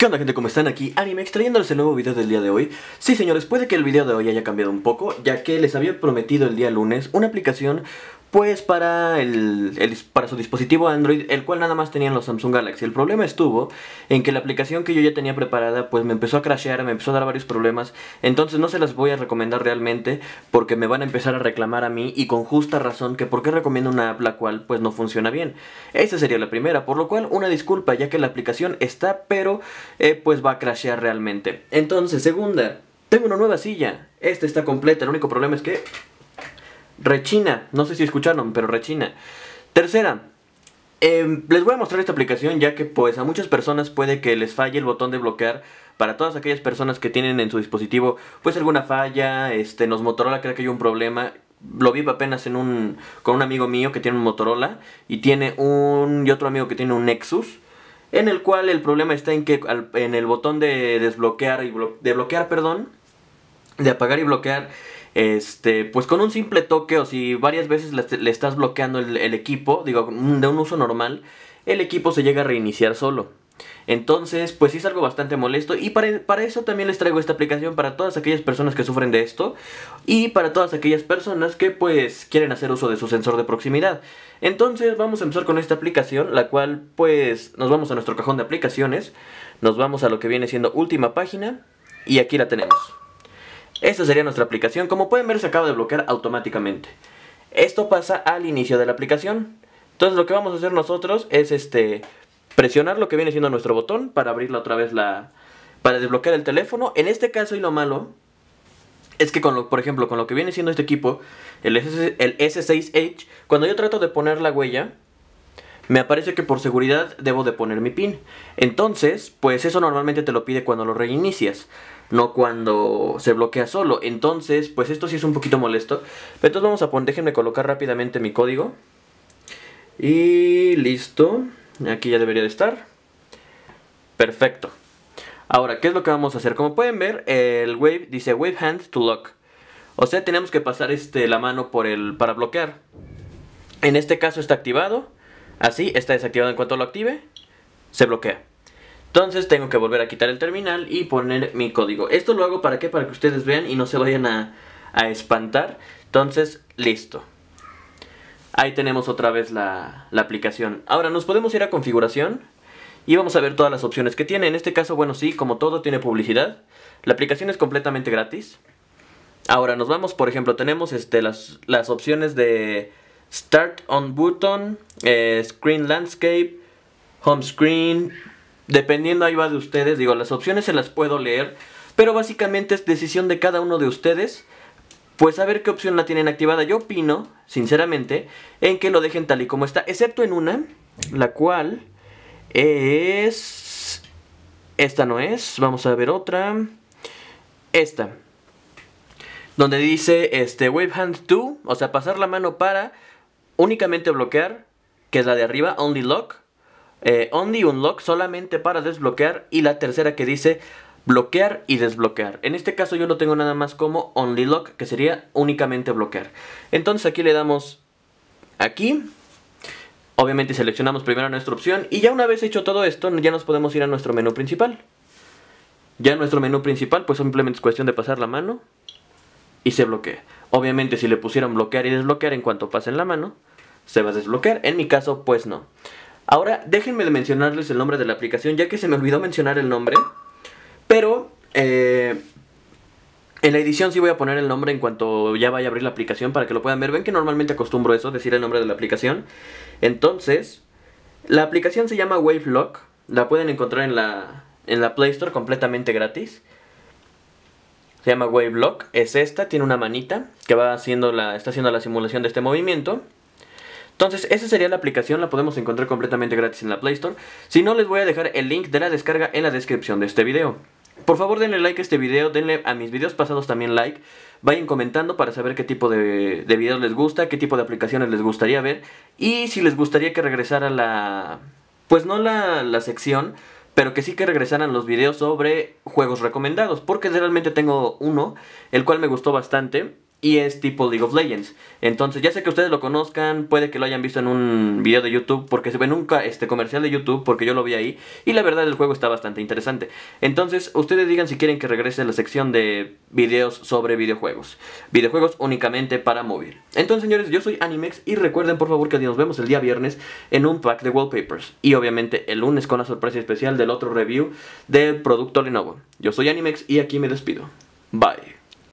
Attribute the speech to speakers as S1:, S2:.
S1: ¿Qué onda gente? ¿Cómo están? Aquí Anime, extrayéndoles el nuevo video del día de hoy Sí señores, puede que el video de hoy haya cambiado un poco Ya que les había prometido el día lunes una aplicación Pues para, el, para su dispositivo Android El cual nada más tenían los Samsung Galaxy El problema estuvo en que la aplicación que yo ya tenía preparada Pues me empezó a crashear, me empezó a dar varios problemas Entonces no se las voy a recomendar realmente Porque me van a empezar a reclamar a mí Y con justa razón que por qué recomiendo una app la cual pues no funciona bien Esa sería la primera Por lo cual una disculpa ya que la aplicación está pero eh, pues va a crashear realmente. Entonces, segunda, tengo una nueva silla. Esta está completa, el único problema es que rechina. No sé si escucharon, pero rechina. Tercera, em, les voy a mostrar esta aplicación ya que pues a muchas personas puede que les falle el botón de bloquear para todas aquellas personas que tienen en su dispositivo pues alguna falla, este nos Motorola creo que hay un problema. Lo vi apenas en un con un amigo mío que tiene un Motorola y tiene un y otro amigo que tiene un Nexus en el cual el problema está en que en el botón de desbloquear y de bloquear, perdón, de apagar y bloquear, este, pues con un simple toque o si varias veces le, estás bloqueando el, equipo, digo, de un uso normal, el equipo se llega a reiniciar solo. Entonces, pues sí es algo bastante molesto y para, para, eso también les traigo esta aplicación para todas aquellas personas que sufren de esto y para todas aquellas personas que pues quieren hacer uso de su sensor de proximidad. Entonces vamos a empezar con esta aplicación, la cual pues nos vamos a nuestro cajón de aplicaciones, nos vamos a lo que viene siendo última página y aquí la tenemos. Esta sería nuestra aplicación, como pueden ver se acaba de bloquear automáticamente. Esto pasa al inicio de la aplicación. Entonces lo que vamos a hacer nosotros es este presionar lo que viene siendo nuestro botón para abrirla otra vez la... para desbloquear el teléfono. En este caso y lo malo es que, con por ejemplo, con lo que viene siendo este equipo, el, S el S6H, cuando yo trato de poner la huella, me aparece que por seguridad debo de poner mi pin. Entonces, pues eso normalmente te lo pide cuando lo reinicias, no cuando se bloquea solo. Entonces, pues esto sí es un poquito molesto. Entonces vamos a poner, déjenme colocar rápidamente mi código. Y listo. Aquí ya debería de estar. Perfecto. Ahora, ¿qué es lo que vamos a hacer? Como pueden ver, el wave dice wave hand to lock. O sea, tenemos que pasar este, la mano por el, para bloquear. En este caso está activado. Así, está desactivado en cuanto lo active. Se bloquea. Entonces tengo que volver a quitar el terminal y poner mi código. Esto lo hago para qué? Para que ustedes vean y no se vayan a, a espantar. Entonces, listo. Ahí tenemos otra vez la, aplicación. Ahora nos podemos ir a configuración y vamos a ver todas las opciones que tiene. En este caso, bueno, sí, como todo tiene publicidad. La aplicación es completamente gratis. Ahora nos vamos, por ejemplo, tenemos este, las, las opciones de Start on Button, eh, Screen Landscape, Home Screen. Dependiendo ahí va de ustedes, digo, las opciones se las puedo leer. Pero básicamente es decisión de cada uno de ustedes pues a ver qué opción la tienen activada. Yo opino, sinceramente, en que lo dejen tal y como está, excepto en una, la cual es... Esta no es, vamos a ver otra. Esta. Donde dice este Wave Hand to, o sea, pasar la mano para únicamente bloquear, que es la de arriba, Only Lock. Eh, only Unlock, solamente para desbloquear. Y la tercera que dice bloquear y desbloquear. En este caso yo lo tengo nada más como only lock, que sería únicamente bloquear. Entonces aquí le damos aquí. Obviamente seleccionamos primero nuestra opción y ya una vez hecho todo esto ya nos podemos ir a nuestro menú principal. Ya nuestro menú principal pues simplemente es cuestión de pasar la mano y se bloquea. Obviamente si le pusieran bloquear y desbloquear en cuanto pasen la mano se va a desbloquear. En mi caso pues no. Ahora déjenme mencionarles el nombre de la aplicación ya que se me olvidó mencionar el nombre. Pero eh, en la edición sí voy a poner el nombre en cuanto ya vaya a abrir la aplicación para que lo puedan ver. Ven que normalmente acostumbro eso, decir el nombre de la aplicación. Entonces, la aplicación se llama Wave WaveLock. La pueden encontrar en la, Play Store completamente gratis. Se llama Wave WaveLock. Es esta, tiene una manita que va haciendo la, está haciendo la simulación de este movimiento. Entonces, esa sería la aplicación, la podemos encontrar completamente gratis en la Play Store. Si no, les voy a dejar el link de la descarga en la descripción de este video. Por favor denle like a este video, denle a mis videos pasados también like. Vayan comentando para saber qué tipo de, videos les gusta, qué tipo de aplicaciones les gustaría ver. Y si les gustaría que regresara la... Pues no la, la sección, pero que sí que regresaran los videos sobre juegos recomendados. Porque realmente tengo uno, el cual me gustó bastante y es tipo League of Legends. Entonces, ya sé que ustedes lo conozcan, puede que lo hayan visto en un video de YouTube, porque se ve nunca este comercial de YouTube, porque yo lo vi ahí, y la verdad el juego está bastante interesante. Entonces, ustedes digan si quieren que regrese a la sección de videos sobre videojuegos. Videojuegos únicamente para móvil. Entonces, señores, yo soy Animex y recuerden por favor que nos vemos el día viernes en un pack de wallpapers. Y obviamente el lunes con la sorpresa especial del otro review del producto Lenovo. Yo soy Animex y aquí me despido. Bye.